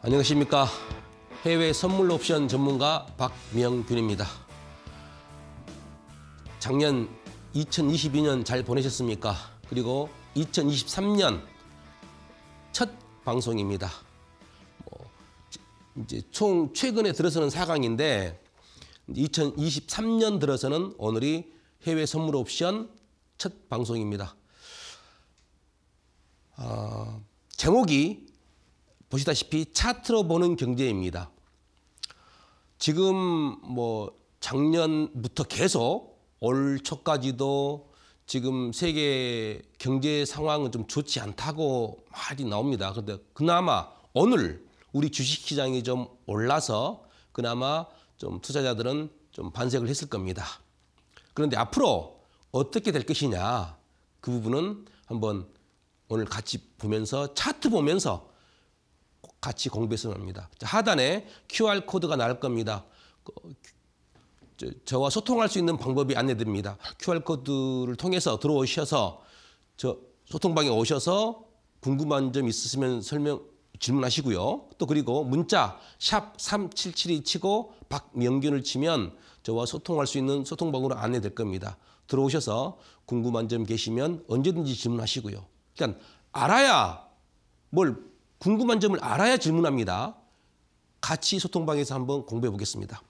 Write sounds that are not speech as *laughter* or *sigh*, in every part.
안녕하십니까. 해외 선물 옵션 전문가 박명균입니다. 작년 2022년 잘 보내셨습니까? 그리고 2023년 첫 방송입니다. 뭐 이제 총 최근에 들어서는 4강인데 2023년 들어서는 오늘이 해외 선물 옵션 첫 방송입니다. 어, 제목이 보시다시피 차트로 보는 경제입니다. 지금 뭐 작년부터 계속 올 초까지도 지금 세계 경제 상황은 좀 좋지 않다고 말이 나옵니다. 근데 그나마 오늘 우리 주식시장이 좀 올라서 그나마 좀 투자자들은 좀 반색을 했을 겁니다. 그런데 앞으로 어떻게 될 것이냐 그 부분은 한번 오늘 같이 보면서 차트 보면서 같이 공배선합니다. 하단에 QR 코드가 나 겁니다. 그, 저와 소통할 수 있는 방법이 안내됩니다. QR 코드를 통해서 들어오셔서 저 소통방에 오셔서 궁금한 점 있으시면 설명 질문하시고요. 또 그리고 문자 샵3772 치고 박명균을 치면 저와 소통할 수 있는 소통방으로 안내될 겁니다. 들어오셔서 궁금한 점 계시면 언제든지 질문하시고요. 그러니까 알아야 뭘 궁금한 점을 알아야 질문합니다. 같이 소통방에서 한번 공부해 보겠습니다.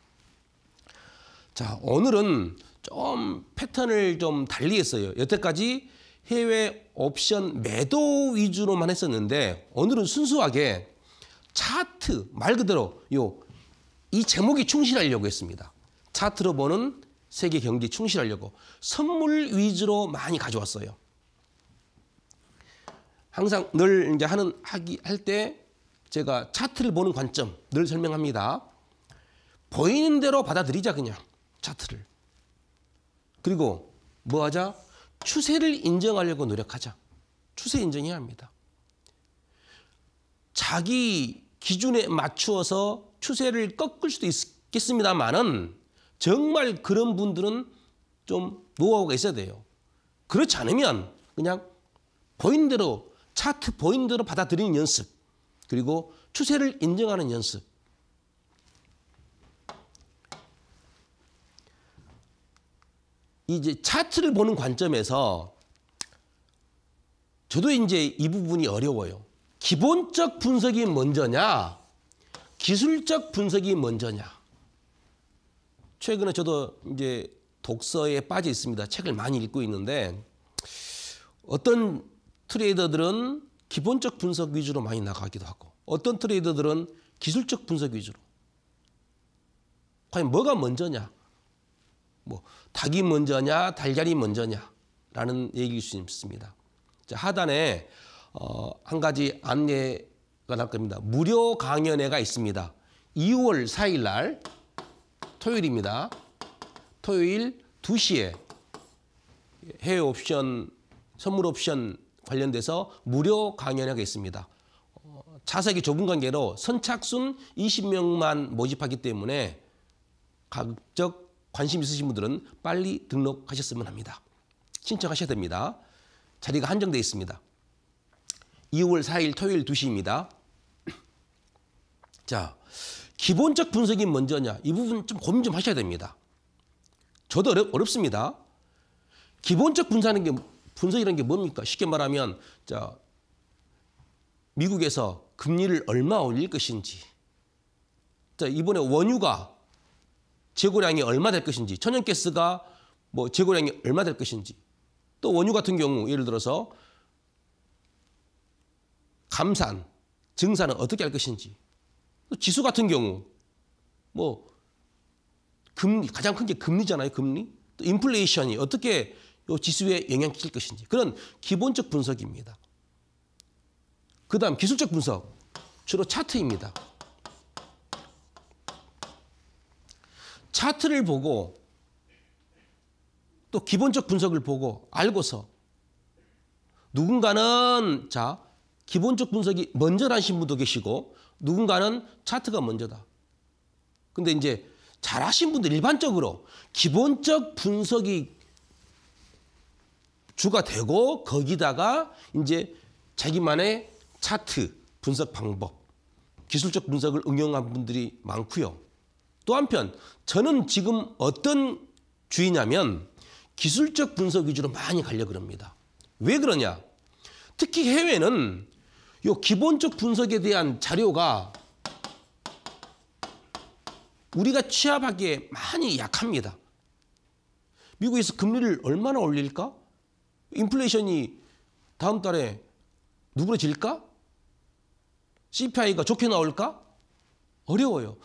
자, 오늘은 좀 패턴을 좀 달리 했어요. 여태까지 해외 옵션 매도 위주로만 했었는데 오늘은 순수하게 차트 말 그대로 요이 제목이 충실하려고 했습니다. 차트로 보는 세계 경기 충실하려고 선물 위주로 많이 가져왔어요. 항상 늘 이제 하는 하기 할 때 제가 차트를 보는 관점 늘 설명합니다. 보이는 대로 받아들이자 그냥 차트를. 그리고 뭐 하자? 추세를 인정하려고 노력하자. 추세 인정해야 합니다. 자기 기준에 맞추어서 추세를 꺾을 수도 있겠습니다만은 정말 그런 분들은 좀 노하우가 있어야 돼요. 그렇지 않으면 그냥 보인 대로 차트 포인트로 받아들이는 연습 그리고 추세를 인정하는 연습 이제 차트를 보는 관점에서 저도 이제 이 부분이 어려워요. 기본적 분석이 먼저냐 기술적 분석이 먼저냐 최근에 저도 이제 독서에 빠져 있습니다. 책을 많이 읽고 있는데 어떤 트레이더들은 기본적 분석 위주로 많이 나가기도 하고 어떤 트레이더들은 기술적 분석 위주로. 과연 뭐가 먼저냐? 뭐 닭이 먼저냐, 달걀이 먼저냐라는 얘기일 수 있습니다. 자, 하단에 어, 한 가지 안내가 날 겁니다. 무료 강연회가 있습니다. 2월 4일 날 토요일입니다. 토요일 2시에 해외 옵션, 선물 옵션 관련돼서 무료 강연회가 있습니다. 좌석이 좁은 관계로 선착순 20명만 모집하기 때문에 가급적 관심 있으신 분들은 빨리 등록하셨으면 합니다. 신청하셔야 됩니다. 자리가 한정돼 있습니다. 2월 4일 토요일 2시입니다. *clears throat* 자, 기본적 분석이 먼저냐 이 부분 좀 고민 좀 하셔야 됩니다. 저도 어렵, 어렵습니다. 기본적 분석하는 게 분석이라는 게 뭡니까? 쉽게 말하면 자 미국에서 금리를 얼마 올릴 것인지 자 이번에 원유가 재고량이 얼마 될 것인지 천연가스가 뭐 재고량이 얼마 될 것인지 또 원유 같은 경우 예를 들어서 감산, 증산은 어떻게 할 것인지 또 지수 같은 경우 뭐 금리 가장 큰 게 금리잖아요 금리 또 인플레이션이 어떻게 요 지수에 영향 끼칠 것인지 그런 기본적 분석입니다. 그다음 기술적 분석 주로 차트입니다. 차트를 보고 또 기본적 분석을 보고 알고서 누군가는 자 기본적 분석이 먼저라신 분도 계시고 누군가는 차트가 먼저다. 근데 이제 잘하신 분들 일반적으로 기본적 분석이 주가 되고 거기다가 이제 자기만의 차트 분석 방법, 기술적 분석을 응용한 분들이 많고요. 또 한편 저는 지금 어떤 주의냐면 기술적 분석 위주로 많이 가려고 합니다. 왜 그러냐? 특히 해외는 요 기본적 분석에 대한 자료가 우리가 취합하기에 많이 약합니다. 미국에서 금리를 얼마나 올릴까? 인플레이션이 다음 달에 누그러질까? CPI가 좋게 나올까? 어려워요.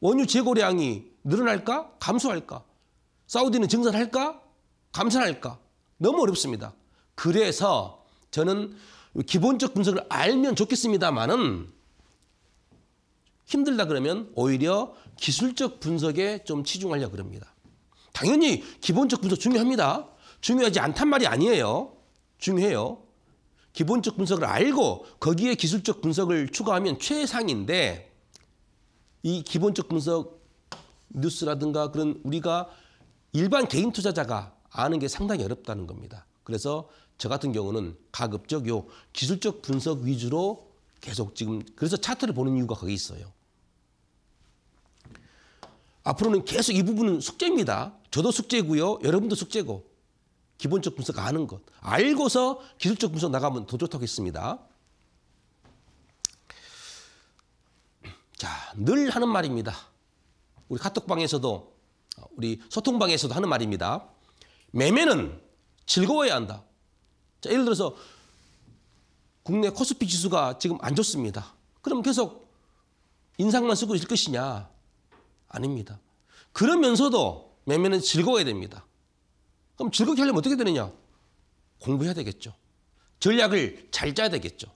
원유 재고량이 늘어날까? 감소할까? 사우디는 증산할까? 감산할까? 너무 어렵습니다. 그래서 저는 기본적 분석을 알면 좋겠습니다만은 힘들다 그러면 오히려 기술적 분석에 좀 치중하려고 그니다 당연히 기본적 분석 중요합니다. 중요하지 않단 말이 아니에요. 중요해요. 기본적 분석을 알고 거기에 기술적 분석을 추가하면 최상인데 이 기본적 분석 뉴스라든가 그런 우리가 일반 개인 투자자가 아는 게 상당히 어렵다는 겁니다. 그래서 저 같은 경우는 가급적 요 기술적 분석 위주로 계속 지금 그래서 차트를 보는 이유가 거기 있어요. 앞으로는 계속 이 부분은 숙제입니다. 저도 숙제고요. 여러분도 숙제고. 기본적 분석 아는 것. 알고서 기술적 분석 나가면 더 좋다겠습니다. 자, 늘 하는 말입니다. 우리 카톡방에서도 우리 소통방에서도 하는 말입니다. 매매는 즐거워야 한다. 자, 예를 들어서 국내 코스피 지수가 지금 안 좋습니다. 그럼 계속 인상만 쓰고 있을 것이냐? 아닙니다. 그러면서도 매매는 즐거워야 됩니다. 그럼 즐겁게 하려면 어떻게 되느냐? 공부해야 되겠죠. 전략을 잘 짜야 되겠죠.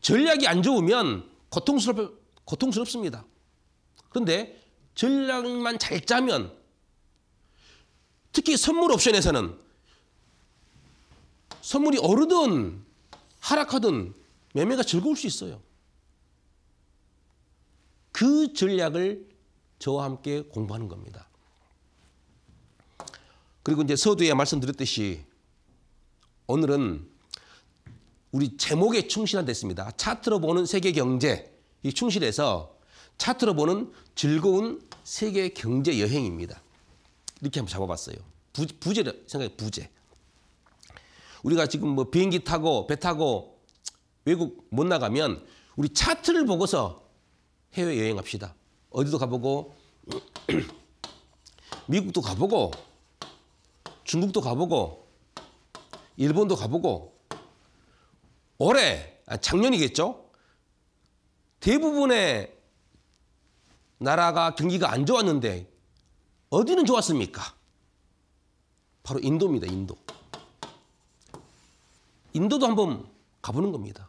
전략이 안 좋으면 고통스럽, 고통스럽습니다. 그런데 전략만 잘 짜면 특히 선물 옵션에서는 선물이 오르든 하락하든 매매가 즐거울 수 있어요. 그 전략을 저와 함께 공부하는 겁니다. 그리고 이제 서두에 말씀드렸듯이 오늘은 우리 제목에 충실한 데있습니다 차트로 보는 세계 경제 이 충실해서 차트로 보는 즐거운 세계 경제 여행입니다. 이렇게 한번 잡아봤어요. 부, 부재를 생각해 부재. 우리가 지금 뭐 비행기 타고 배 타고 외국 못 나가면 우리 차트를 보고서 해외 여행합시다. 어디도 가보고 *clears throat* 미국도 가보고 중국도 가보고 일본도 가보고 올해 아, 작년이겠죠? 대부분의 나라가 경기가 안 좋았는데 어디는 좋았습니까? 바로 인도입니다. 인도. 인도도 한번 가보는 겁니다.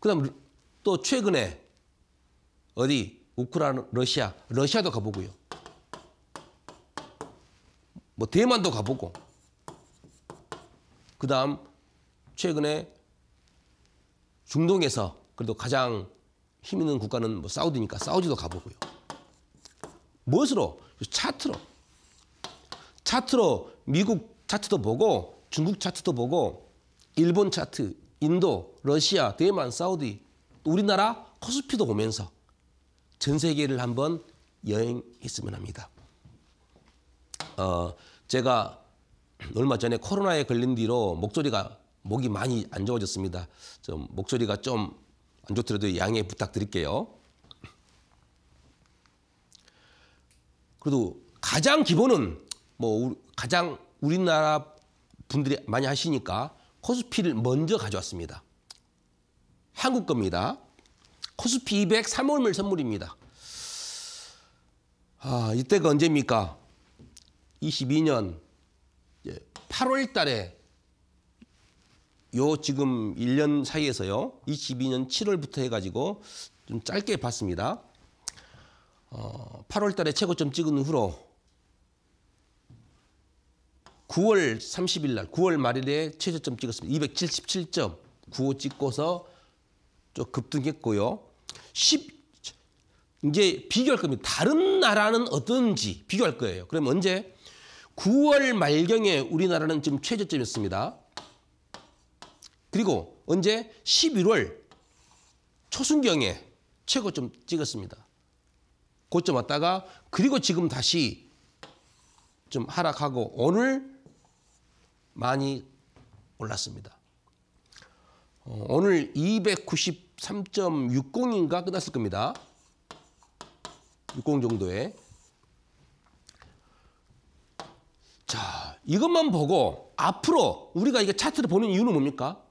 그다음 또 최근에 어디 우크라이나 러시아 러시아도 가보고요. 뭐 대만도 가보고 그 다음 최근에 중동에서 그래도 가장 힘 있는 국가는 뭐 사우디니까 사우디도 가보고요. 무엇으로? 차트로. 차트로 미국 차트도 보고 중국 차트도 보고 일본 차트, 인도, 러시아, 대만, 사우디, 우리나라 코스피도 보면서 전 세계를 한번 여행했으면 합니다. 어, 제가 얼마 전에 코로나에 걸린 뒤로 목소리가 목이 많이 안 좋아졌습니다. 좀 목소리가 좀 안 좋더라도 양해 부탁드릴게요. 그래도 가장 기본은 뭐 가장 우리나라 분들이 많이 하시니까 코스피를 먼저 가져왔습니다. 한국 겁니다. 코스피 200 3월물 선물입니다. 아, 이때가 언제입니까? 22년 8월 달에 요 지금 1년 사이에서요. 22년 7월부터 해가지고 좀 짧게 봤습니다. 어, 8월 달에 최고점 찍은 후로 9월 30일 날, 9월 말일에 최저점 찍었습니다. 2 7 7 9호 찍고서 좀 급등했고요. 10, 이제 비교할 겁니다. 다른 나라는 어떤지 비교할 거예요. 그럼 언제? 9월 말경에 우리나라는 지금 최저점이었습니다. 그리고 언제 11월 초순경에 최고점 찍었습니다. 고점 왔다가 그리고 지금 다시 좀 하락하고 오늘 많이 올랐습니다. 어, 오늘 293.60인가 끝났을 겁니다. 60 정도에 자, 이것만 보고 앞으로 우리가 이게 차트를 보는 이유는 뭡니까?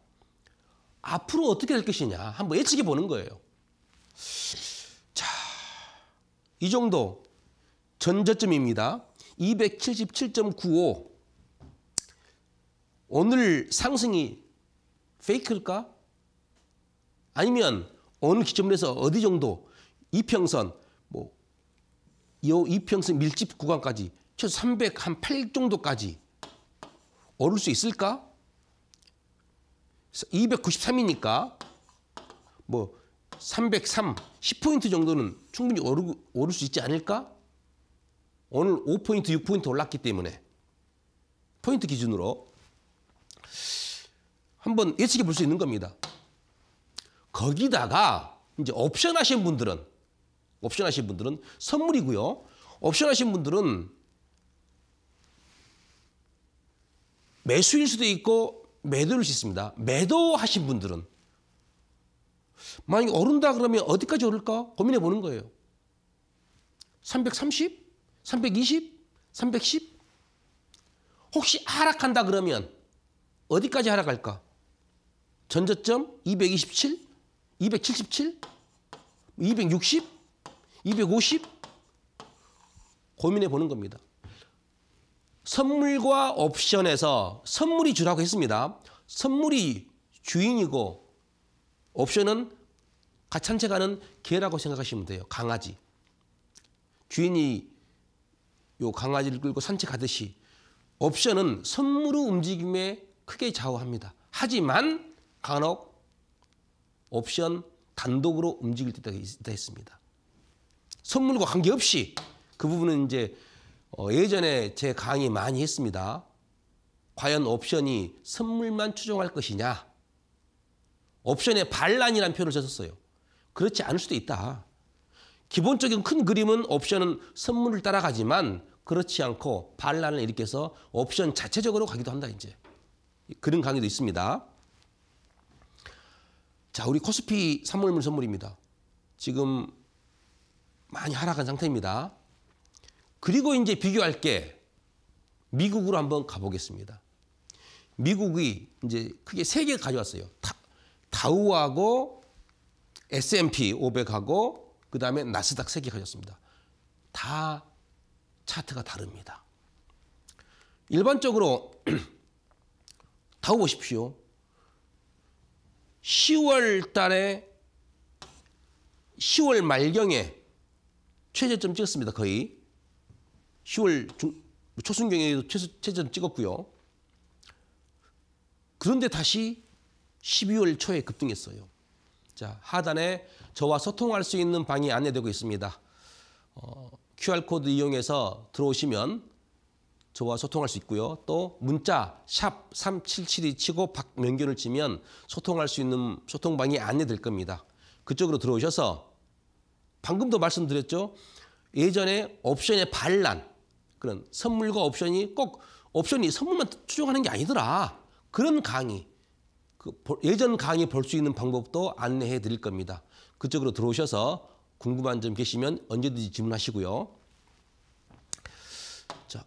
앞으로 어떻게 될 것이냐 한번 예측해 보는 거예요. 자, 이 정도 전저점입니다. 277.95 오늘 상승이 페이크일까? 아니면 어느 기점에서 어디 정도 이평선 뭐 이평선 밀집 구간까지 308 정도까지 오를 수 있을까? 293이니까 뭐 303, 10포인트 정도는 충분히 오르, 오를 수 있지 않을까? 오늘 5포인트, 6포인트 올랐기 때문에 포인트 기준으로 한번 예측해 볼 수 있는 겁니다. 거기다가 이제 옵션 하신 분들은 옵션 하신 분들은 선물이고요. 옵션 하신 분들은 매수일 수도 있고 매도일 수 있습니다. 매도하신 분들은 만약에 오른다 그러면 어디까지 오를까 고민해 보는 거예요. 330? 320? 310? 혹시 하락한다 그러면 어디까지 하락할까? 전저점 227? 277? 260? 250? 고민해 보는 겁니다. 선물과 옵션에서 선물이 주라고 했습니다. 선물이 주인이고 옵션은 같이 한채 가는 개라고 생각하시면 돼요. 강아지. 주인이 요 강아지를 끌고 산책하듯이 옵션은 선물의 움직임에 크게 좌우합니다. 하지만 간혹 옵션 단독으로 움직일 때가 있습니다 선물과 관계없이 그 부분은 이제 어, 예전에 제 강의 많이 했습니다. 과연 옵션이 선물만 추종할 것이냐? 옵션에 반란이란 표를 썼어요. 그렇지 않을 수도 있다. 기본적인 큰 그림은 옵션은 선물을 따라가지만 그렇지 않고 반란을 일으켜서 옵션 자체적으로 가기도 한다 이제. 그런 강의도 있습니다. 자, 우리 코스피 3월물 선물입니다. 지금 많이 하락한 상태입니다. 그리고 이제 비교할 게 미국으로 한번 가보겠습니다. 미국이 이제 크게 세 개 가져왔어요. 다, 우하고 S&P 500하고 그다음에 나스닥 세 개 가져왔습니다. 다 차트가 다릅니다. 일반적으로 *clears throat* 다우 보십시오. 10월 달에 10월 말경에 최저점 찍었습니다. 거의 10월 중, 초순경에도 최전 찍었고요. 그런데 다시 12월 초에 급등했어요. 자 하단에 저와 소통할 수 있는 방이 안내되고 있습니다. 어, QR코드 이용해서 들어오시면 저와 소통할 수 있고요. 또 문자 샵 3772 치고 박명균을 치면 소통할 수 있는 소통방이 안내될 겁니다. 그쪽으로 들어오셔서 방금도 말씀드렸죠. 예전에 옵션의 반란 그런 선물과 옵션이 꼭 옵션이 선물만 추종하는 게 아니더라. 그런 강의, 그 예전 강의 볼 수 있는 방법도 안내해 드릴 겁니다. 그쪽으로 들어오셔서 궁금한 점 계시면 언제든지 질문하시고요. 자,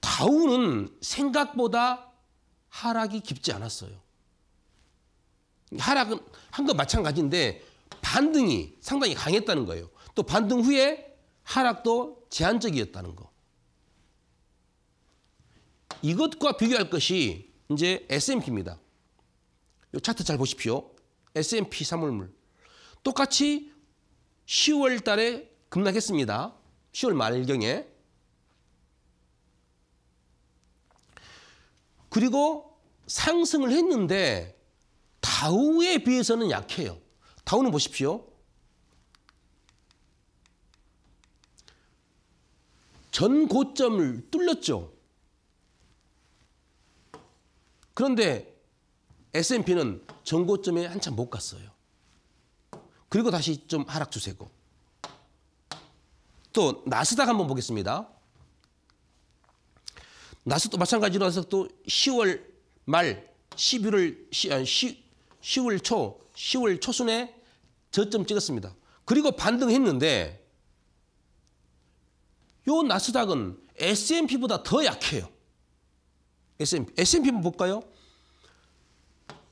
다우는 생각보다 하락이 깊지 않았어요. 하락은 한 것 마찬가지인데 반등이 상당히 강했다는 거예요. 또 반등 후에 하락도 제한적이었다는 거. 이것과 비교할 것이 이제 S&P입니다. 이 차트 잘 보십시오. S&P 사물물. 똑같이 10월 달에 급락했습니다. 10월 말경에. 그리고 상승을 했는데 다우에 비해서는 약해요. 다우는 보십시오. 전 고점을 뚫렸죠. 그런데 S&P는 전 고점에 한참 못 갔어요. 그리고 다시 좀 하락 추세고. 또 나스닥 한번 보겠습니다. 나스도 마찬가지로 해서 또 10월 말, 11월, 10, 10월 초, 10월 초순에 저점 찍었습니다. 그리고 반등했는데 요 나스닥은 S&P보다 더 약해요. S&P. S&P 한번 볼까요?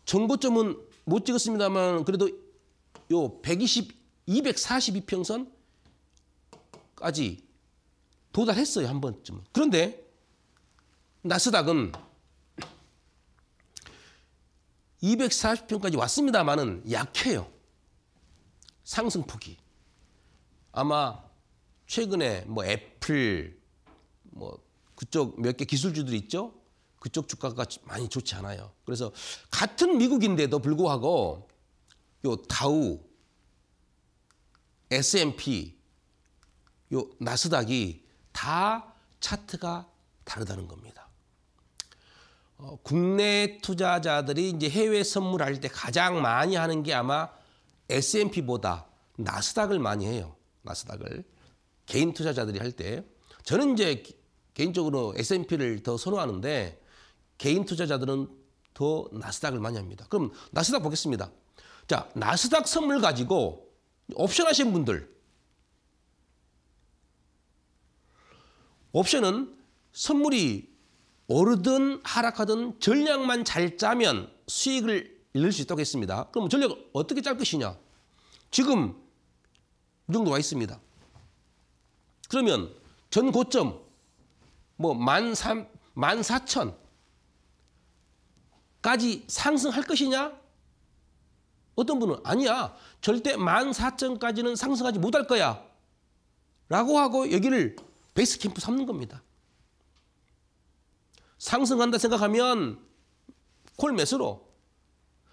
정고점은 못 찍었습니다만 그래도 요 120, 242평선까지 도달했어요. 한번쯤 그런데 나스닥은 240평까지 왔습니다마는 약해요. 상승폭이. 아마 최근에 뭐 애플 뭐 그쪽 몇 개 기술주들 있죠? 그쪽 주가가 많이 좋지 않아요. 그래서 같은 미국인데도 불구하고 요 다우, S&P, 요 나스닥이 다 차트가 다르다는 겁니다. 어, 국내 투자자들이 이제 해외 선물할 때 가장 많이 하는 게 아마 S&P보다 나스닥을 많이 해요. 나스닥을. 개인 투자자들이 할 때 저는 이제 개인적으로 S&P를 더 선호하는데 개인 투자자들은 더 나스닥을 많이 합니다. 그럼 나스닥 보겠습니다. 자, 나스닥 선물 가지고 옵션 하신 분들 옵션은 선물이 오르든 하락하든 전략만 잘 짜면 수익을 잃을 수 있다고 했습니다. 그럼 전략을 어떻게 짤 것이냐? 지금 이 정도 와 있습니다. 그러면 전 고점 뭐만삼만 사천까지 상승할 것이냐? 어떤 분은 아니야. 절대 만 사천까지는 상승하지 못할 거야. 라고 하고 여기를 베이스 캠프 삼는 겁니다. 상승한다 생각하면 콜 매수로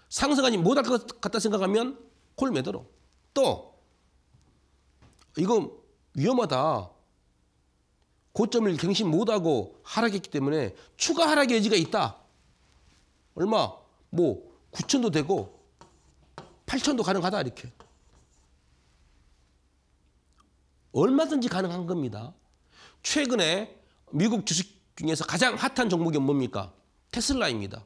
상승하지 못할 것 같다 생각하면 콜 매도로 또 이거 위험하다. 고점을 경신 못하고 하락했기 때문에 추가 하락의 여지가 있다. 얼마? 뭐 9천도 되고 8천도 가능하다 이렇게. 얼마든지 가능한 겁니다. 최근에 미국 주식 중에서 가장 핫한 종목이 뭡니까? 테슬라입니다.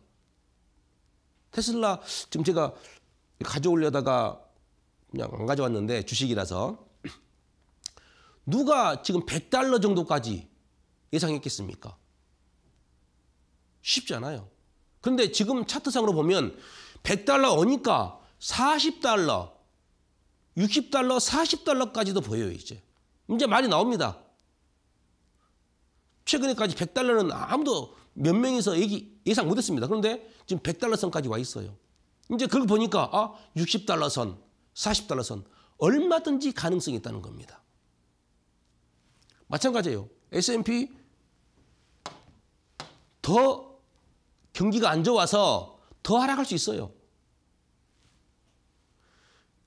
테슬라 지금 제가 가져오려다가 그냥 안 가져왔는데 주식이라서 누가 지금 100달러 정도까지 예상했겠습니까? 쉽지 않아요. 그런데 지금 차트상으로 보면 100달러 오니까 40달러, 60달러, 40달러까지도 보여요, 이제. 이제 많이 나옵니다. 최근에까지 100달러는 아무도 몇 명이서 얘기, 예상 못했습니다. 그런데 지금 100달러 선까지 와 있어요. 이제 그걸 보니까 아 60달러 선, 40달러 선 얼마든지 가능성이 있다는 겁니다. 마찬가지예요. S&P 더 경기가 안 좋아서 더 하락할 수 있어요.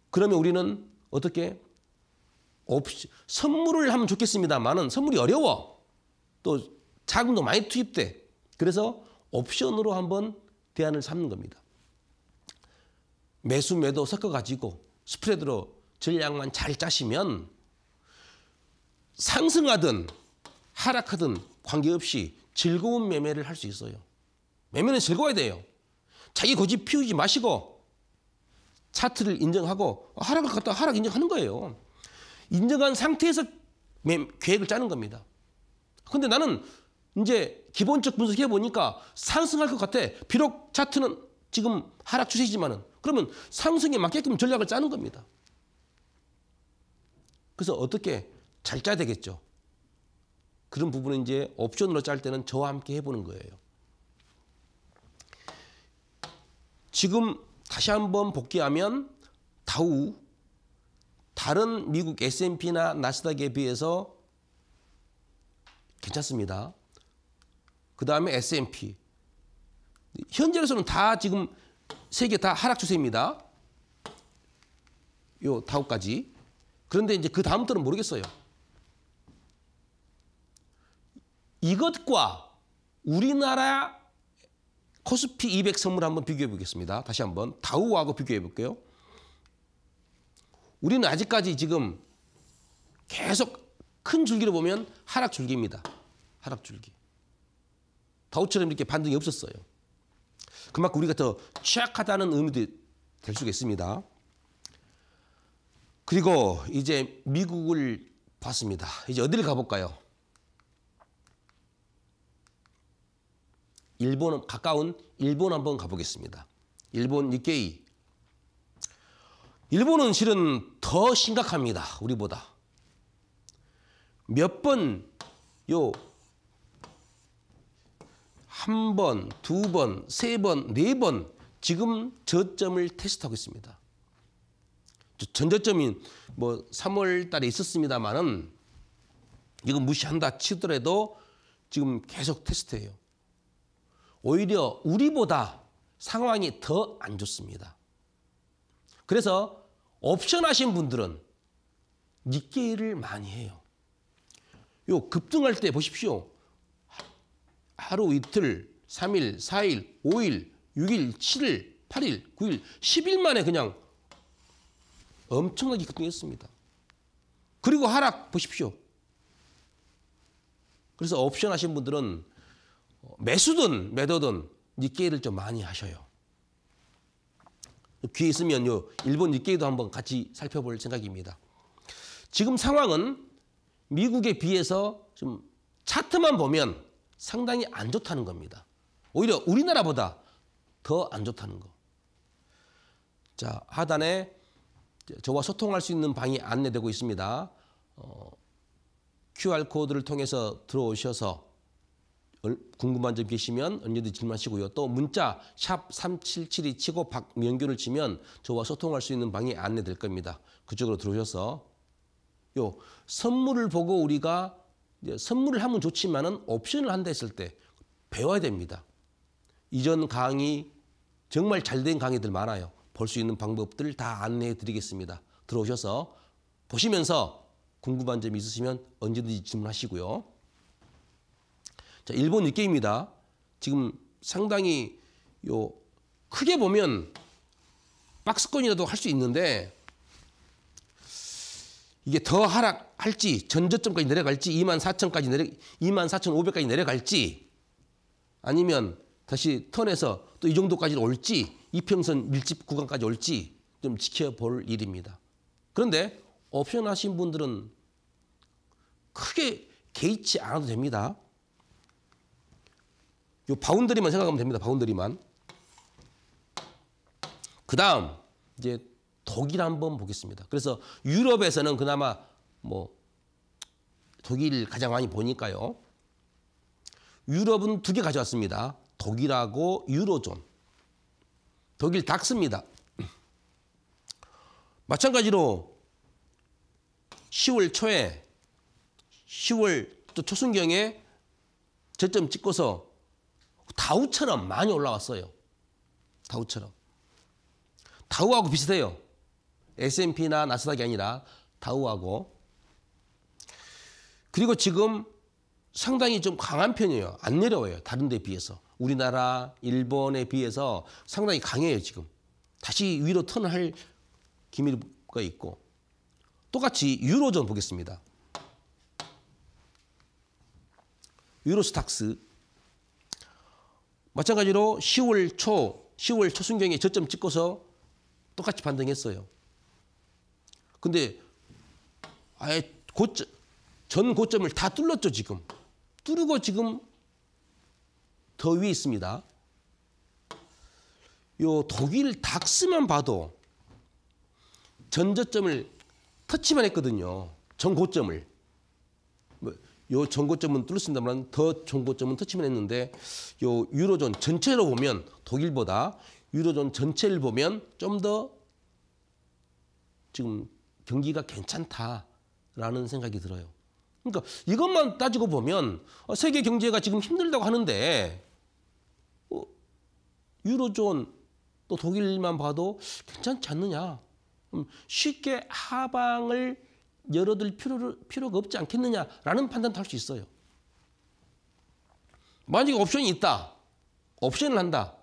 그러면 우리는 어떻게 옵션, 선물을 하면 좋겠습니다만은 선물이 어려워. 또 자금도 많이 투입돼. 그래서 옵션으로 한번 대안을 삼는 겁니다. 매수 매도 섞어 가지고 스프레드로 전략만 잘 짜시면 상승하든 하락하든 관계없이 즐거운 매매를 할 수 있어요. 매매는 즐거워야 돼요. 자기 고집 피우지 마시고 차트를 인정하고 하락을 갖다 하락 인정하는 거예요. 인정한 상태에서 계획을 짜는 겁니다. 근데 나는 이제 기본적 분석해 보니까 상승할 것 같아. 비록 차트는 지금 하락 추세지만은 그러면 상승에 맞게끔 전략을 짜는 겁니다. 그래서 어떻게 잘 짜야 되겠죠. 그런 부분은 이제 옵션으로 짤 때는 저와 함께 해보는 거예요. 지금 다시 한번 복귀하면 다우 다른 미국 S&P나 나스닥에 비해서 괜찮습니다. 그 다음에 S&P 현재로서는 다 지금 세계 다 하락 추세입니다. 요 다우까지 그런데 이제 그 다음부터는 모르겠어요. 이것과 우리나라 코스피 200 선물 한번 비교해 보겠습니다. 다시 한번 다우하고 비교해 볼게요. 우리는 아직까지 지금 계속 큰 줄기로 보면 하락 줄기입니다. 하락 줄기. 다우처럼 이렇게 반등이 없었어요. 그만큼 우리가 더 취약하다는 의미도 될 수가 있습니다. 그리고 이제 미국을 봤습니다. 이제 어디를 가볼까요? 일본 가까운 일본 한번 가보겠습니다. 일본 니케이. 일본은 실은 더 심각합니다. 우리보다. 몇 번, 요, 한 번, 두 번, 세 번, 네 번, 지금 저점을 테스트하고 있습니다. 전저점인 뭐 3월 달에 있었습니다만은 이거 무시한다 치더라도 지금 계속 테스트해요. 오히려 우리보다 상황이 더 안 좋습니다. 그래서 옵션 하신 분들은 니게일을 많이 해요. 요 급등할 때 보십시오. 하루 이틀, 3일, 4일, 5일, 6일, 7일, 8일, 9일, 10일 만에 그냥 엄청나게 급등했습니다. 그리고 하락 보십시오. 그래서 옵션 하신 분들은 매수든 매도든 니케이를 좀 많이 하셔요. 귀에 있으면 요 일본 니케이도 한번 같이 살펴볼 생각입니다. 지금 상황은 미국에 비해서 좀 차트만 보면 상당히 안 좋다는 겁니다. 오히려 우리나라보다 더 안 좋다는 거. 자 하단에 저와 소통할 수 있는 방이 안내되고 있습니다. 어, QR 코드를 통해서 들어오셔서 궁금한 점 계시면 언제든 지 질문하시고요. 또 문자 샵3772 치고 박명규를 치면 저와 소통할 수 있는 방이 안내될 겁니다. 그쪽으로 들어오셔서 요 선물을 보고 우리가 선물을 하면 좋지만은 옵션을 한다 했을 때 배워야 됩니다. 이전 강의 정말 잘 된 강의들 많아요. 볼 수 있는 방법들 다 안내해 드리겠습니다. 들어오셔서 보시면서 궁금한 점이 있으시면 언제든지 질문하시고요. 자, 일본 일기입니다 지금 상당히 요 크게 보면 박스권이라도 할 수 있는데 이게 더 하락할지 전저점까지 내려갈지 2만 4천까지 내려 2 4,500까지 내려갈지 아니면 다시 턴에서 또 이 정도까지 올지 이평선 밀집 구간까지 올지 좀 지켜볼 일입니다. 그런데 옵션 하신 분들은 크게 개의치 않아도 됩니다. 요 바운더리만 생각하면 됩니다. 바운더리만. 그 다음 이제 독일 한번 보겠습니다. 그래서 유럽에서는 그나마 뭐 독일 가장 많이 보니까요. 유럽은 두 개 가져왔습니다. 독일하고 유로존. 독일 닥스입니다. *clears throat* 마찬가지로 10월 초에 10월 초순경에 저점 찍고서 다우처럼 많이 올라왔어요. 다우처럼. 다우하고 비슷해요. S&P나 나스닥이 아니라 다우하고. 그리고 지금 상당히 좀 강한 편이에요. 안 내려와요. 다른 데 비해서. 우리나라, 일본에 비해서 상당히 강해요. 지금. 다시 위로 턴할 기미가 있고. 똑같이 유로존 보겠습니다. 유로스탁스 마찬가지로 10월 초, 10월 초순경에 저점 찍고서 똑같이 반등했어요. 근데 아예 고점, 전 고점을 다 뚫렸죠, 지금. 뚫고 지금 더 위에 있습니다. 요 독일 닥스만 봐도 전저점을 터치만 했거든요. 전 고점을. 요 정고점은 뚫렸습니다만 더 정고점은 터치만 했는데 요 유로존 전체로 보면 독일보다 유로존 전체를 보면 좀 더 지금 경기가 괜찮다라는 생각이 들어요. 그러니까 이것만 따지고 보면 어, 세계 경제가 지금 힘들다고 하는데 어, 유로존 또 독일만 봐도 괜찮지 않느냐. 쉽게 하방을 열어둘 필요를, 필요가 없지 않겠느냐라는 판단도 할 수 있어요. 만약에 옵션이 있다. 옵션을 한다.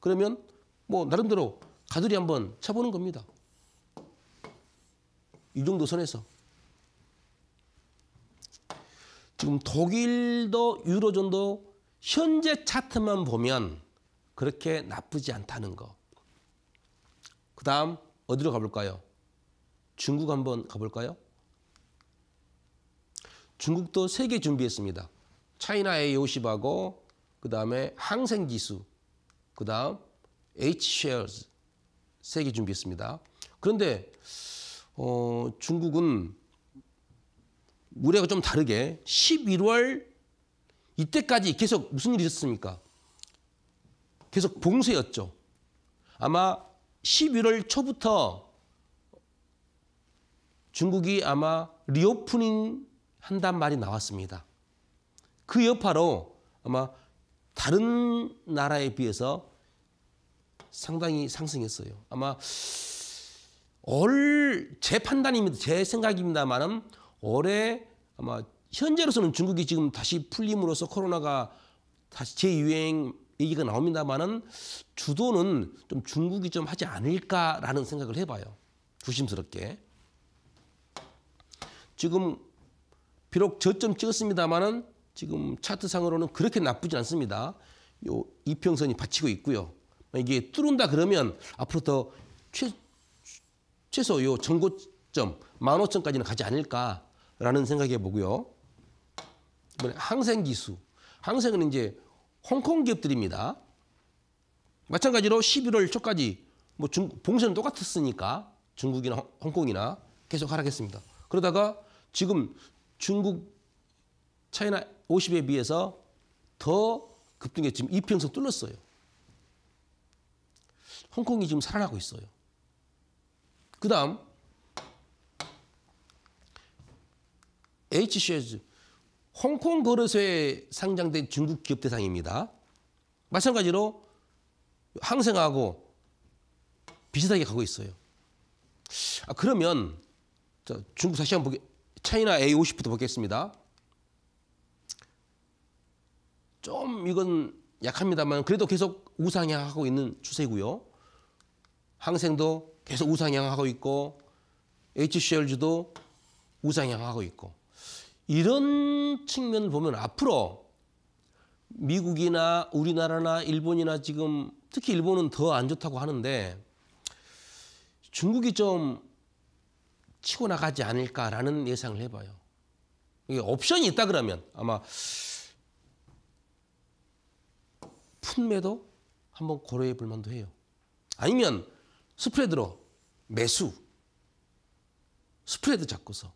그러면 뭐 나름대로 가두리 한번 쳐보는 겁니다. 이 정도 선에서. 지금 독일도 유로존도 현재 차트만 보면 그렇게 나쁘지 않다는 거. 그 다음 어디로 가볼까요? 중국 한번 가볼까요? 중국도 세개 준비했습니다. 차이나의 요십하고 그다음에 항생지수, 그다음 H-shares 세개 준비했습니다. 그런데 어, 중국은 우리하좀 다르게 11월 이때까지 계속 무슨 일이 있었습니까? 계속 봉쇄였죠. 아마 11월 초부터 중국이 아마 리오프닝 한단 말이 나왔습니다. 그 여파로 아마 다른 나라에 비해서 상당히 상승했어요. 아마 올제 판단입니다. 제 생각입니다만은 올해 아마 현재로서는 중국이 지금 다시 풀림으로써 코로나가 다시 재유행 얘기가 나옵니다만은 주도는 좀 중국이 좀 하지 않을까라는 생각을 해봐요. 조심스럽게. 지금 비록 저점 찍었습니다만은 지금 차트상으로는 그렇게 나쁘지 않습니다. 요 이평선이 받치고 있고요. 이게 뚫은다 그러면 앞으로 더 최, 최소 요 전고점 15,000까지는 가지 않을까라는 생각해 보고요. 이번에 항생 기수 항생은 이제 홍콩 기업들입니다. 마찬가지로 11월 초까지 뭐 중, 봉쇄는 똑같았으니까 중국이나 홍콩이나 계속 하락했습니다. 그러다가 지금 중국 차이나 50에 비해서 더 급등해 지금 이평선 뚫렸어요. 홍콩이 지금 살아나고 있어요. 그 다음 h s h 홍콩 거래소에 상장된 중국 기업 대상입니다. 마찬가지로 항생하고 비슷하게 가고 있어요. 아, 그러면 자, 중국 다시 한번 보게 차이나 A50부터 보겠습니다. 좀 이건 약합니다만 그래도 계속 우상향하고 있는 추세고요. 항생도 계속 우상향하고 있고 HCL주도 우상향하고 있고 이런 측면을 보면 앞으로 미국이나 우리나라나 일본이나 지금 특히 일본은 더 안 좋다고 하는데 중국이 좀 치고 나가지 않을까라는 예상을 해봐요. 이게 옵션이 있다 그러면 아마 푼매도 한번 고려해 볼 만도 해요. 아니면 스프레드로 매수 스프레드 잡고서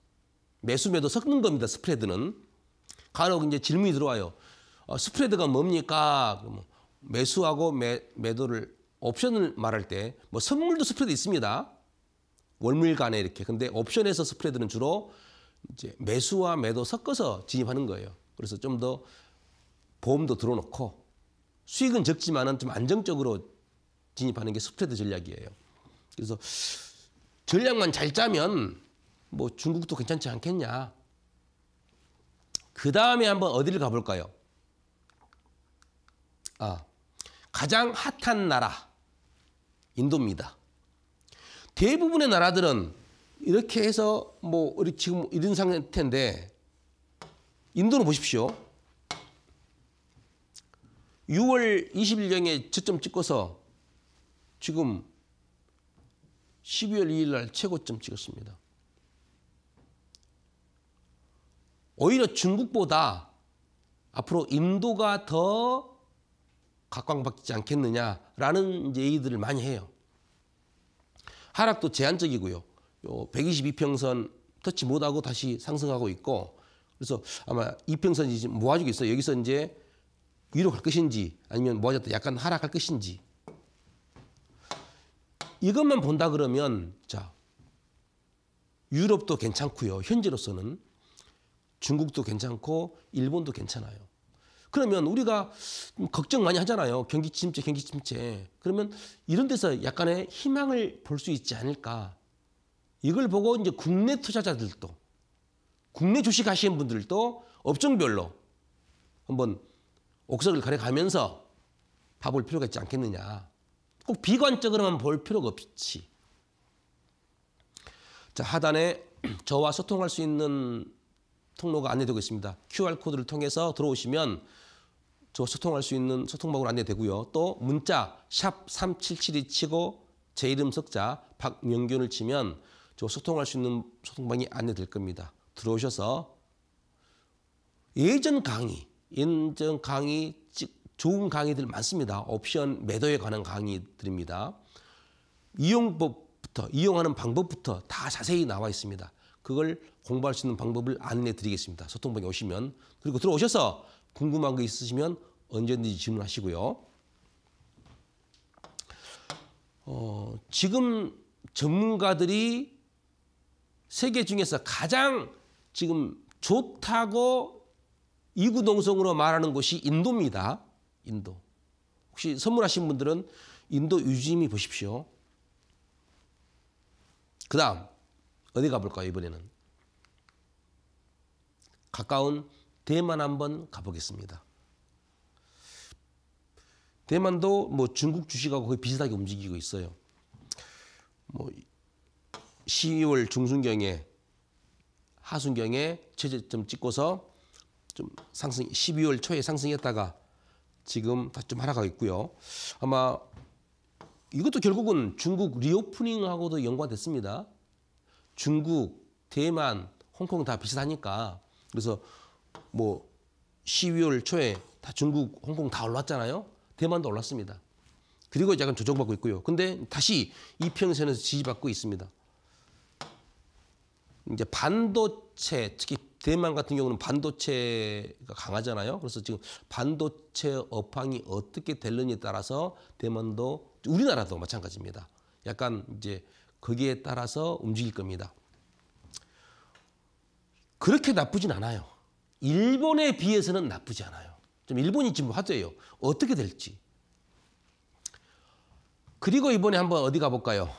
매수 매도 섞는 겁니다. 스프레드는 간혹 이제 질문이 들어와요. 어, 스프레드가 뭡니까? 그러면 매수하고 매, 매도를 옵션을 말할 때 뭐 선물도 스프레드 있습니다. 월물 간에 이렇게. 근데 옵션에서 스프레드는 주로 이제 매수와 매도 섞어서 진입하는 거예요. 그래서 좀 더 보험도 들어놓고 수익은 적지만은 좀 안정적으로 진입하는 게 스프레드 전략이에요. 그래서 전략만 잘 짜면 뭐 중국도 괜찮지 않겠냐. 그 다음에 한번 어디를 가볼까요? 아, 가장 핫한 나라 인도입니다. 대부분의 나라들은 이렇게 해서 뭐 우리 지금 이런 상태인데 인도는 보십시오. 6월 20일경에 저점 찍고서 지금 12월 2일 날 최고점 찍었습니다. 오히려 중국보다 앞으로 인도가 더 각광받지 않겠느냐라는 얘기들을 많이 해요. 하락도 제한적이고요. 요 122평선 터치 못하고 다시 상승하고 있고 그래서 아마 이평선이 지금 모아주고 있어요. 여기서 이제 위로 갈 것인지 아니면 모아졌다 약간 하락할 것인지 이것만 본다 그러면 자 유럽도 괜찮고요. 현재로서는 중국도 괜찮고 일본도 괜찮아요. 그러면 우리가 걱정 많이 하잖아요. 경기 침체, 경기 침체. 그러면 이런 데서 약간의 희망을 볼 수 있지 않을까. 이걸 보고 이제 국내 투자자들도 국내 주식 하시는 분들도 업종별로 한번 옥석을 가려가면서 봐볼 필요가 있지 않겠느냐. 꼭 비관적으로만 볼 필요가 없지. 자, 하단에 *clears throat* 저와 소통할 수 있는 통로가 안내되고 있습니다. QR코드를 통해서 들어오시면 저 소통할 수 있는 소통방으로 안내되고요. 또 문자 샵3772 치고 제 이름 석자 박명균을 치면 저 소통할 수 있는 소통방이 안내될 겁니다. 들어오셔서 예전 강의, 예전 강의 좋은 강의들 많습니다. 옵션 매도에 관한 강의들입니다. 이용법부터 이용하는 방법부터 다 자세히 나와 있습니다. 그걸 공부할 수 있는 방법을 안내 드리겠습니다. 소통방에 오시면. 그리고 들어오셔서 궁금한 거 있으시면 언제든지 질문하시고요. 어, 지금 전문가들이 세계 중에서 가장 지금 좋다고 이구동성으로 말하는 곳이 인도입니다. 인도. 혹시 선물하신 분들은 인도 유지미 보십시오. 그 다음 어디 가볼까요 이번에는? 가까운 대만 한번 가보겠습니다. 대만도 뭐 중국 주식하고 거의 비슷하게 움직이고 있어요. 뭐 10월 중순경에 하순경에 최저점 찍고서 좀 상승 12월 초에 상승했다가 지금 다시 좀 하락하고 있고요. 아마 이것도 결국은 중국 리오프닝하고도 연관됐습니다. 중국, 대만, 홍콩 다 비슷하니까 그래서 뭐 12월 초에 다 중국, 홍콩 다 올랐잖아요. 대만도 올랐습니다. 그리고 약간 조정받고 있고요. 근데 다시 이평선에서 지지받고 있습니다. 이제 반도체 특히 대만 같은 경우는 반도체가 강하잖아요. 그래서 지금 반도체 업황이 어떻게 될느냐에 따라서 대만도 우리나라도 마찬가지입니다. 약간 이제 거기에 따라서 움직일 겁니다. 그렇게 나쁘진 않아요. 일본에 비해서는 나쁘지 않아요. 좀 일본이 지금 화제예요. 어떻게 될지. 그리고 이번에 한번 어디 가볼까요?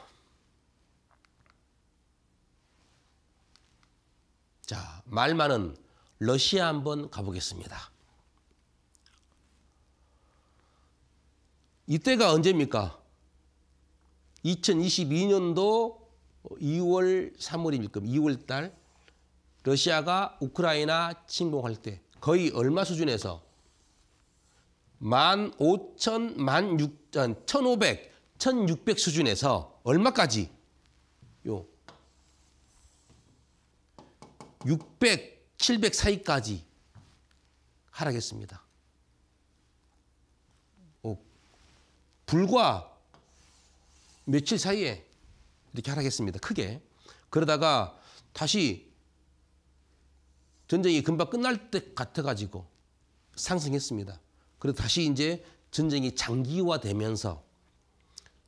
자, 말 많은 러시아 한번 가보겠습니다. 이때가 언제입니까? 2022년도 2월, 3월입니까? 2월 달 러시아가 우크라이나 침공할 때 거의 얼마 수준에서 만 오천, 만 육천, 천오백, 천육백 수준에서 얼마까지? 요 육백, 칠백 사이까지 하락했습니다. 어, 불과 며칠 사이에 이렇게 하락했습니다. 크게. 그러다가 다시 전쟁이 금방 끝날 때 같아가지고 상승했습니다. 그래서 다시 이제 전쟁이 장기화되면서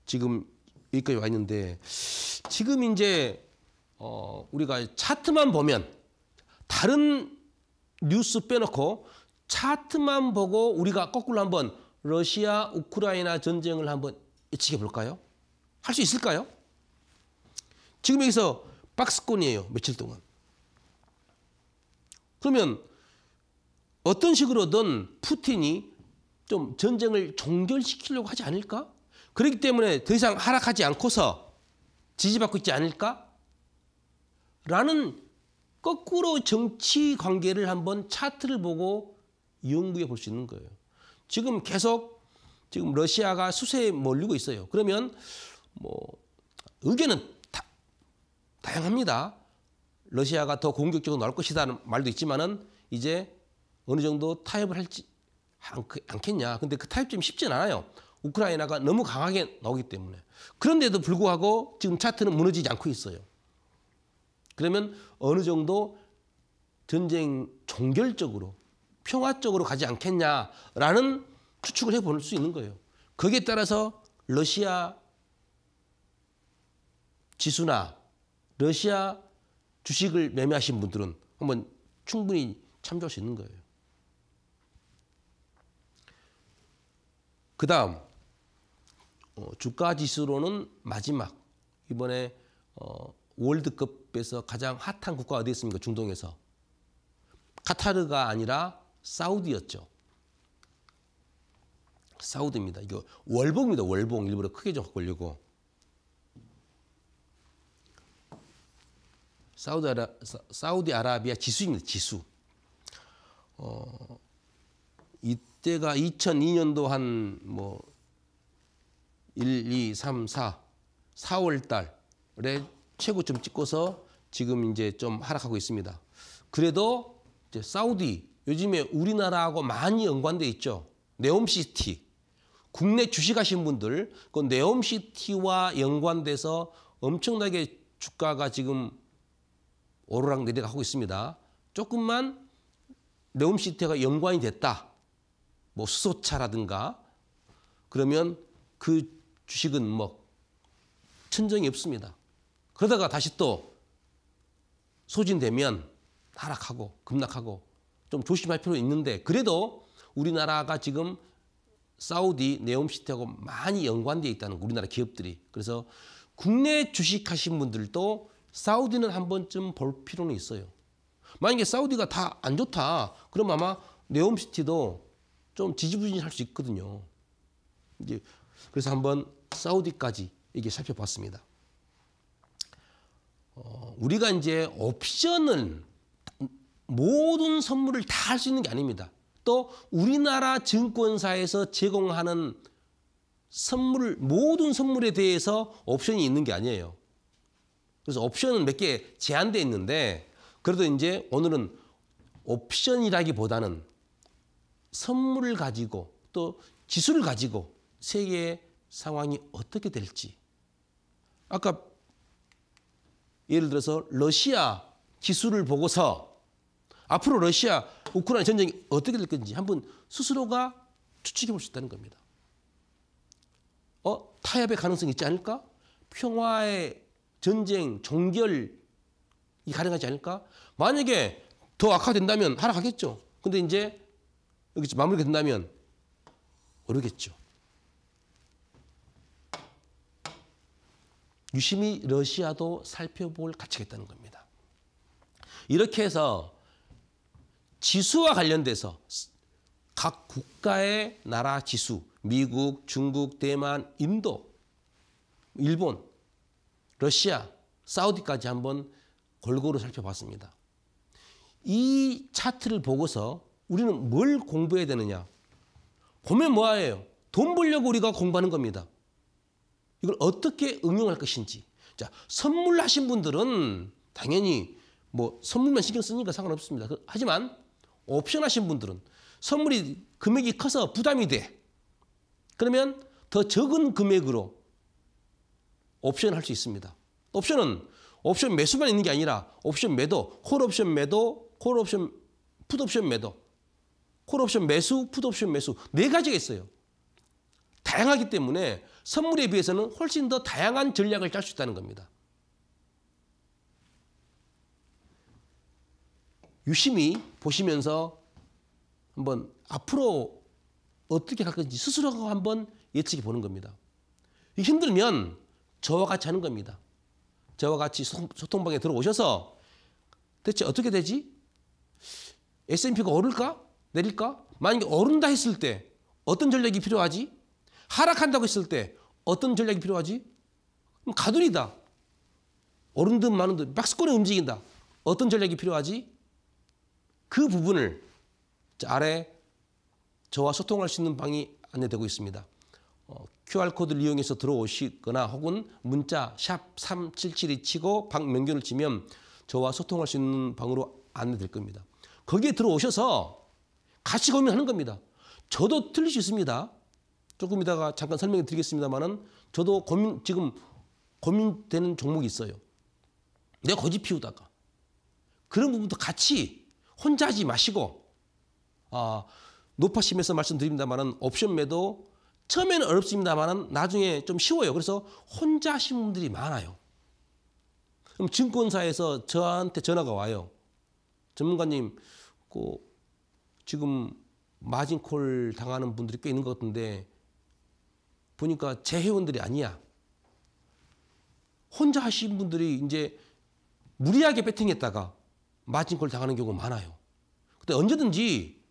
지금 여기까지 와 있는데 지금 이제 어 우리가 차트만 보면 다른 뉴스 빼놓고 차트만 보고 우리가 거꾸로 한번 러시아 우크라이나 전쟁을 한번 예측해 볼까요? 할 수 있을까요? 지금 여기서 박스권이에요. 며칠 동안. 그러면 어떤 식으로든 푸틴이 좀 전쟁을 종결시키려고 하지 않을까? 그렇기 때문에 더 이상 하락하지 않고서 지지받고 있지 않을까? 라는 거꾸로 정치 관계를 한번 차트를 보고 연구해 볼 수 있는 거예요. 지금 계속 지금 러시아가 수세에 몰리고 있어요. 그러면 뭐 의견은 다, 다양합니다. 러시아가 더 공격적으로 나올 것이다는 말도 있지만은 이제 어느 정도 타협을 할지 그, 않, 겠냐 근데 그타협점 쉽진 않아요. 우크라이나가 너무 강하게 나오기 때문에. 그런데도 불구하고 지금 차트는 무너지지 않고 있어요. 그러면 어느 정도 전쟁 종결적으로 평화적으로 가지 않겠냐라는 추측을 해볼 수 있는 거예요. 거기에 따라서 러시아 지수나 러시아 주식을 매매하신 분들은 한번 충분히 참조할 수 있는 거예요. 그 다음 어, 주가 지수로는 마지막 이번에 어, 월드컵에서 가장 핫한 국가 어디였습니까? 중동에서 카타르가 아니라 사우디였죠. 사우디입니다. 이거 월봉입니다. 월봉 일부러 크게 좀갖려고 사우디아라, 사우디아라비아 지수입니다. 지수. 어, 이때가 2002년도 한 뭐 1, 2, 3, 4, 4월 달에 최고점 찍고서 지금 이제 좀 하락하고 있습니다. 그래도 이제 사우디 요즘에 우리나라하고 많이 연관돼 있죠. 네옴시티. 국내 주식하신 분들 그 네옴시티와 연관돼서 엄청나게 주가가 지금 오르락 내리락 하고 있습니다. 조금만 네옴 시태가 연관이 됐다. 뭐 수소차라든가 그러면 그 주식은 뭐 천정이 없습니다. 그러다가 다시 또 소진되면 하락하고 급락하고 좀 조심할 필요 있는데 그래도 우리나라가 지금 사우디 네옴시티하고 많이 연관되어 있다는 우리나라 기업들이 그래서 국내 주식하신 분들도 사우디는 한 번쯤 볼 필요는 있어요. 만약에 사우디가 다 안 좋다. 그럼 아마 네옴시티도 좀 지지부진할 수 있거든요. 이제 그래서 한번 사우디까지 이게 살펴봤습니다. 어, 우리가 이제 옵션을 모든 선물을 다 할 수 있는 게 아닙니다. 또 우리나라 증권사에서 제공하는 선물 모든 선물에 대해서 옵션이 있는 게 아니에요. 그래서 옵션은 몇 개 제한돼 있는데 그래도 이제 오늘은 옵션이라기보다는 선물을 가지고 또 기술을 가지고 세계의 상황이 어떻게 될지 아까 예를 들어서 러시아 기술을 보고서 앞으로 러시아 우크라이나 전쟁이 어떻게 될 건지 한번 스스로가 추측해 볼 수 있다는 겁니다. 어 타협의 가능성이 있지 않을까? 평화의 전쟁, 종결이 가능하지 않을까? 만약에 더 악화된다면 하락하겠죠. 근데 이제 여기 마무리가 된다면 오르겠죠. 유심히 러시아도 살펴볼 가치가 있다는 겁니다. 이렇게 해서 지수와 관련돼서 각 국가의 나라 지수, 미국, 중국, 대만, 인도, 일본 러시아, 사우디까지 한번 골고루 살펴봤습니다. 이 차트를 보고서 우리는 뭘 공부해야 되느냐? 보면 뭐예요? 돈 벌려고 우리가 공부하는 겁니다. 이걸 어떻게 응용할 것인지. 자, 선물하신 분들은 당연히 뭐 선물만 신경 쓰니까 상관없습니다. 그, 하지만 옵션 하신 분들은 선물이 금액이 커서 부담이 돼. 그러면 더 적은 금액으로 옵션 할 수 있습니다. 옵션은 옵션 매수만 있는 게 아니라 옵션 매도, 콜 옵션 매도, 콜 옵션, 풋 옵션 매도, 콜 옵션 매수, 풋 옵션 매수 네 가지가 있어요. 다양하기 때문에 선물에 비해서는 훨씬 더 다양한 전략을 짤 수 있다는 겁니다. 유심히 보시면서 한번 앞으로 어떻게 갈 건지 스스로 한번 예측해 보는 겁니다. 힘들면 저와 같이 하는 겁니다. 저와 같이 소통방에 들어오셔서 대체 어떻게 되지? S&P가 오를까? 내릴까? 만약에 오른다 했을 때 어떤 전략이 필요하지? 하락한다고 했을 때 어떤 전략이 필요하지? 그럼 가두리다. 오른 듯 마른 듯 박스권에 움직인다. 어떤 전략이 필요하지? 그 부분을 아래 저와 소통할 수 있는 방이 안내되고 있습니다. 어, QR코드를 이용해서 들어오시거나 혹은 문자 샵3772 치고 박명균을 치면 저와 소통할 수 있는 방으로 안내될 겁니다. 거기에 들어오셔서 같이 고민하는 겁니다. 저도 틀릴 수 있습니다. 조금 이따가 잠깐 설명해 드리겠습니다만은 저도 고민 지금 고민되는 종목이 있어요. 내가 거짓 피우다가 그런 부분도 같이 혼자 하지 마시고 아, 높아심에서 말씀드립니다만은 옵션 매도 처음에는 어렵습니다만 나중에 좀 쉬워요. 그래서 혼자 하신 분들이 많아요. 그럼 증권사에서 저한테 전화가 와요. 전문가님, 그 지금 마진콜 당하는 분들이 꽤 있는 것 같은데 보니까 제 회원들이 아니야. 혼자 하신 분들이 이제 무리하게 배팅했다가 마진콜 당하는 경우가 많아요. 근데 언제든지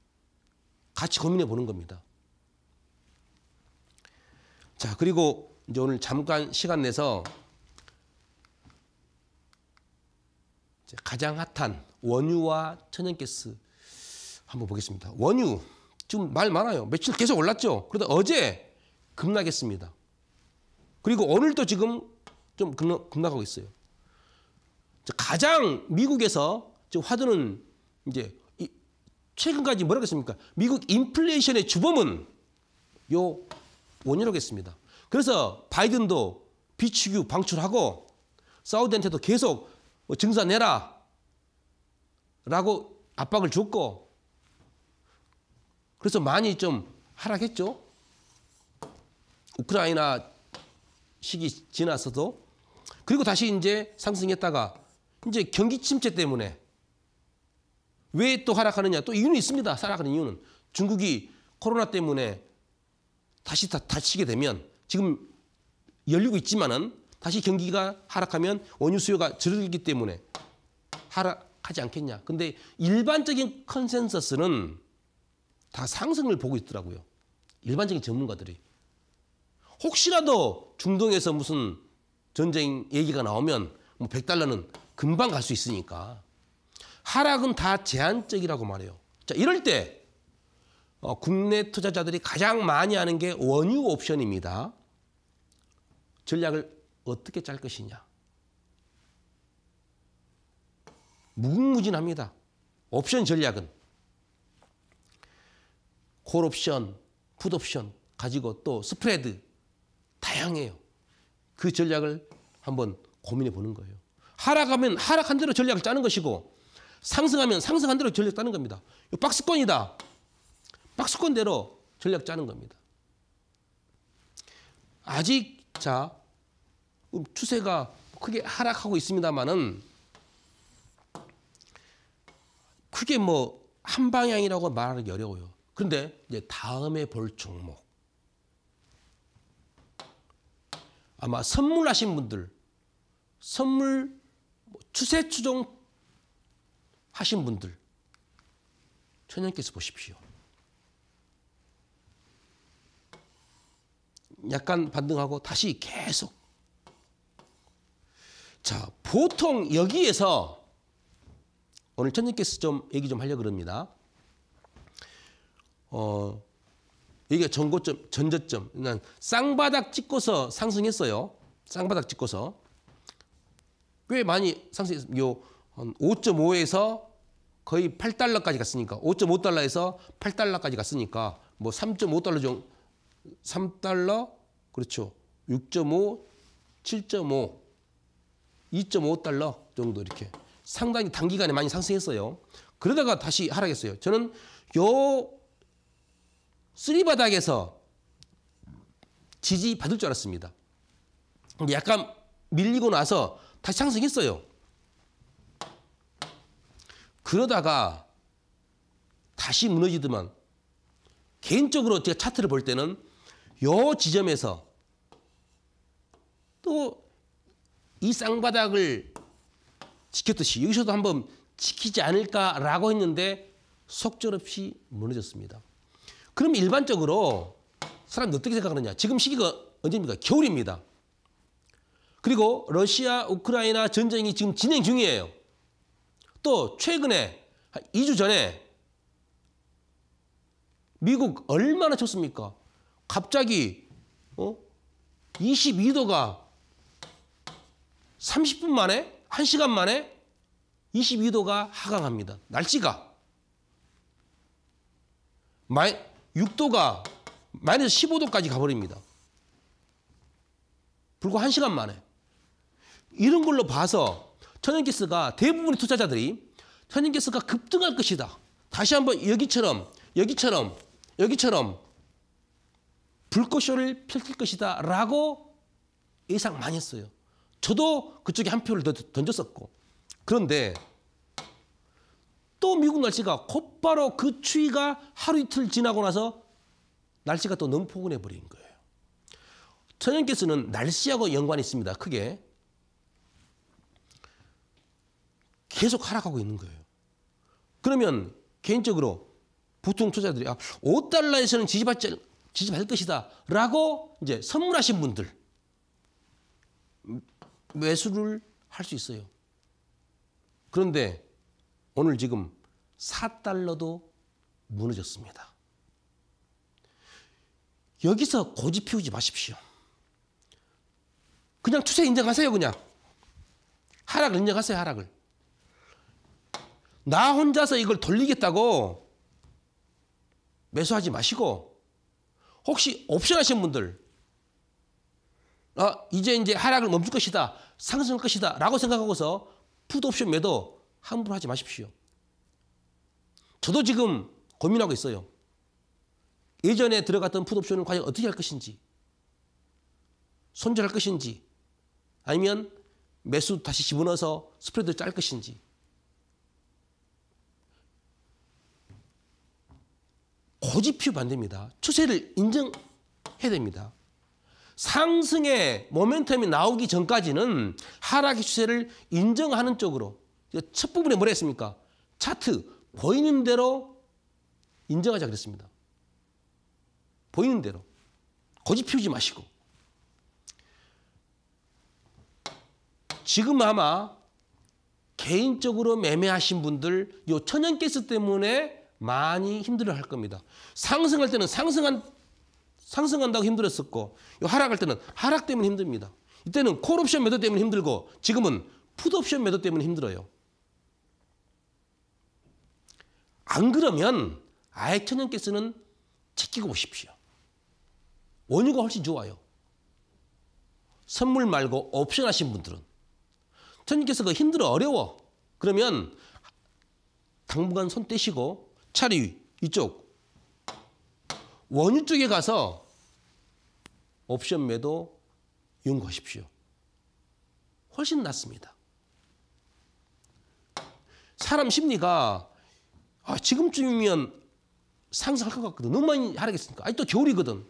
같이 고민해 보는 겁니다. 자, 그리고 이제 오늘 잠깐 시간 내서 가장 핫한 원유와 천연가스 한번 보겠습니다. 원유 지금 말 많아요. 며칠 계속 올랐죠. 그러다 어제 급락했습니다. 그리고 오늘도 지금 좀 급락하고 있어요. 가장 미국에서 지금 화두는 이제 최근까지 뭐라고 했습니까? 미국 인플레이션의 주범은 요 원인이겠습니다 그래서 바이든도 비치유 방출하고 사우디한테도 계속 뭐 증사 내라 라고 압박을 줬고 그래서 많이 좀 하락했죠. 우크라이나 시기 지나서도 그리고 다시 이제 상승했다가 이제 경기 침체 때문에 왜 또 하락하느냐 또 이유는 있습니다. 하락하는 이유는 중국이 코로나 때문에 다시 다, 다치게 되면 지금 열리고 있지만은 다시 경기가 하락하면 원유 수요가 줄어들기 때문에 하락하지 않겠냐. 근데 일반적인 컨센서스는 다 상승을 보고 있더라고요. 일반적인 전문가들이. 혹시라도 중동에서 무슨 전쟁 얘기가 나오면 뭐 100달러는 금방 갈 수 있으니까 하락은 다 제한적이라고 말해요. 자, 이럴 때 어, 국내 투자자들이 가장 많이 하는 게 원유 옵션입니다. 전략을 어떻게 짤 것이냐. 무궁무진합니다. 옵션 전략은. 콜옵션, 풋옵션 가지고 또 스프레드 다양해요. 그 전략을 한번 고민해 보는 거예요. 하락하면 하락한 대로 전략을 짜는 것이고 상승하면 상승한 대로 전략 짜는 겁니다. 박스권이다. 약속한대로 전략 짜는 겁니다. 아직 자 음, 추세가 크게 하락하고 있습니다만은 크게 뭐 한 방향이라고 말하기 어려워요. 그런데 이제 다음에 볼 종목 아마 선물하신 분들 선물 뭐 추세 추종 하신 분들 천연께서 보십시오. 약간 반등하고 다시 계속. 자, 보통 여기에서 오늘 전님께서 좀 얘기 좀 하려고 그럽니다. 어, 이게 전고점, 전저점. 쌍바닥 찍고서 상승했어요. 쌍바닥 찍고서. 꽤 많이 상승했어요. 5.5에서 거의 8달러까지 갔으니까 5.5달러에서 8달러까지 갔으니까 뭐 3.5달러 정도 3달러 그렇죠. 6.5, 7.5, 2.5달러 정도 이렇게 상당히 단기간에 많이 상승했어요. 그러다가 다시 하락했어요. 저는 요 쓰리바닥에서 지지 받을 줄 알았습니다. 약간 밀리고 나서 다시 상승했어요. 그러다가 다시 무너지더만 개인적으로 제가 차트를 볼 때는 요 지점에서 또 이 쌍바닥을 지켰듯이 여기서도 한번 지키지 않을까라고 했는데 속절없이 무너졌습니다. 그럼 일반적으로 사람들 어떻게 생각하느냐. 지금 시기가 언제입니까? 겨울입니다. 그리고 러시아 우크라이나 전쟁이 지금 진행 중이에요. 또 최근에 2주 전에 미국 얼마나 쳤습니까? 갑자기 어? 22도가 30분 만에 1시간 만에 22도가 하강합니다. 날씨가 마이, 6도가 마이너스 15도까지 가버립니다. 불과 1시간 만에. 이런 걸로 봐서 천연가스가 대부분의 투자자들이 천연가스가 급등할 것이다. 다시 한번 여기처럼 여기처럼 여기처럼 불꽃쇼를 펼칠 것이다 라고 예상 많이 했어요. 저도 그쪽에 한 표를 던졌었고. 그런데 또 미국 날씨가 곧바로 그 추위가 하루 이틀 지나고 나서 날씨가 또 너무 포근해 버린 거예요. 천연가스는 날씨하고 연관이 있습니다. 크게. 계속 하락하고 있는 거예요. 그러면 개인적으로 보통 투자들이 아, 5달러에서는 지지받지 지지을 것이다. 라고 이제 선물하신 분들 매수를 할 수 있어요. 그런데 오늘 지금 4달러도 무너졌습니다. 여기서 고집 피우지 마십시오. 그냥 추세 인정하세요, 그냥. 하락을 인정하세요, 하락을. 나 혼자서 이걸 돌리겠다고 매수하지 마시고 혹시 옵션 하신 분들, 아, 이제 이제 하락을 멈출 것이다. 상승할 것이다. 라고 생각하고서 푸드 옵션 매도 함부로 하지 마십시오. 저도 지금 고민하고 있어요. 예전에 들어갔던 푸드 옵션을 과연 어떻게 할 것인지, 손절할 것인지, 아니면 매수 다시 집어넣어서 스프레드를 짤 것인지, 고집 피우면 안 됩니다. 추세를 인정해야 됩니다. 상승의 모멘텀이 나오기 전까지는 하락의 추세를 인정하는 쪽으로 첫 부분에 뭐라 했습니까? 차트 보이는 대로 인정하자 그랬습니다. 보이는 대로. 고집 피우지 마시고. 지금 아마 개인적으로 매매하신 분들 요 천연가스 때문에 많이 힘들어 할 겁니다. 상승할 때는 상승한, 상승한다고 힘들었었고, 하락할 때는 하락 때문에 힘듭니다. 이때는 콜옵션 매도 때문에 힘들고, 지금은 풋옵션 매도 때문에 힘들어요. 안 그러면 아예 천연께서는 지키고 보십시오 원유가 훨씬 좋아요. 선물 말고 옵션 하신 분들은. 천님께서 힘들어 어려워. 그러면 당분간 손 떼시고 차라리 이쪽 원유 쪽에 가서 옵션 매도 이용하십시오. 훨씬 낫습니다. 사람 심리가 아, 지금쯤이면 상승할 것 같거든. 너무 많이 하락했으니까. 아직도 겨울이거든.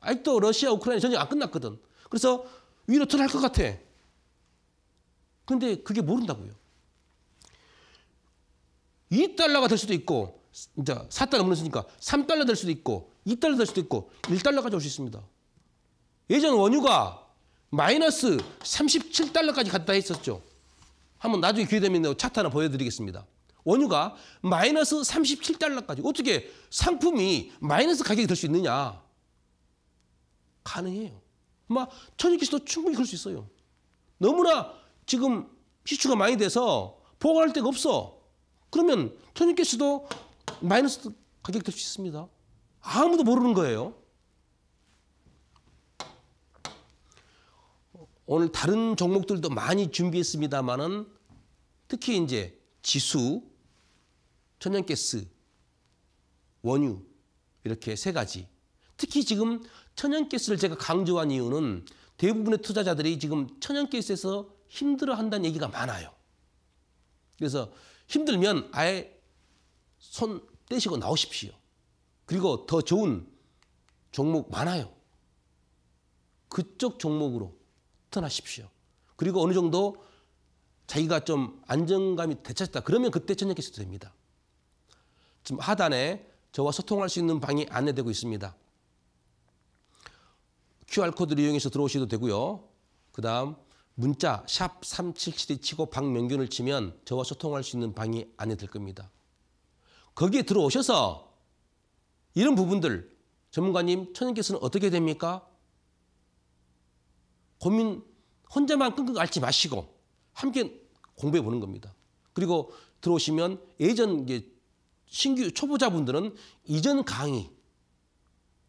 아직도 러시아, 우크라이나 전쟁 안 끝났거든. 그래서 위로 들어갈 것 같아. 근데 그게 모른다고요. 2달러가 될 수도 있고 이제 4달러 넘었으니까 3달러 될 수도 있고 2달러 될 수도 있고 1달러까지 올 수 있습니다. 예전 원유가 마이너스 37달러까지 갔다 했었죠. 한번 나중에 기회 되면 차트 하나 보여드리겠습니다. 원유가 마이너스 37달러까지 어떻게 상품이 마이너스 가격이 될 수 있느냐. 가능해요. 막 천연기수도 충분히 그럴 수 있어요. 너무나 지금 시추가 많이 돼서 보관할 데가 없어. 그러면 천연교씨도 마이너스 가격 될수 있습니다. 아무도 모르는 거예요. 오늘 다른 종목들도 많이 준비했습니다만은 특히 이제 지수, 천연가스, 원유 이렇게 세 가지. 특히 지금 천연가스를 제가 강조한 이유는 대부분의 투자자들이 지금 천연가스에서 힘들어한다는 얘기가 많아요. 그래서 힘들면 아예 손 떼시고 나오십시오. 그리고 더 좋은 종목 많아요. 그쪽 종목으로 떠나십시오. 그리고 어느 정도 자기가 좀 안정감이 되찾았다. 그러면 그때 전역해서 됩니다. 지금 하단에 저와 소통할 수 있는 방이 안내되고 있습니다. QR코드를 이용해서 들어오셔도 되고요. 그 다음 문자 샵 377이 치고 박명균을 치면 저와 소통할 수 있는 방이 안에 들 겁니다. 거기에 들어오셔서 이런 부분들 전문가님 천연께서는 어떻게 됩니까? 고민 혼자만 끙끙 앓지 마시고 함께 공부해 보는 겁니다. 그리고 들어오시면 예전 신규 초보자분들은 이전 강의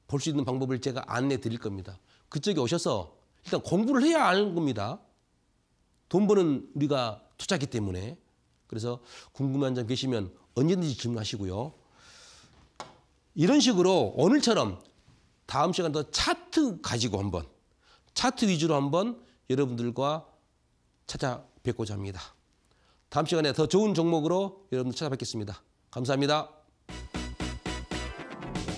볼 수 있는 방법을 제가 안내 드릴 겁니다. 그쪽에 오셔서 일단 공부를 해야 하는 겁니다. 돈 버는 우리가 투자기 때문에 그래서 궁금한 점 계시면 언제든지 질문하시고요. 이런 식으로 오늘처럼 다음 시간도 차트 가지고 한번 차트 위주로 한번 여러분들과 찾아뵙고자 합니다. 다음 시간에 더 좋은 종목으로 여러분들 찾아뵙겠습니다. 감사합니다.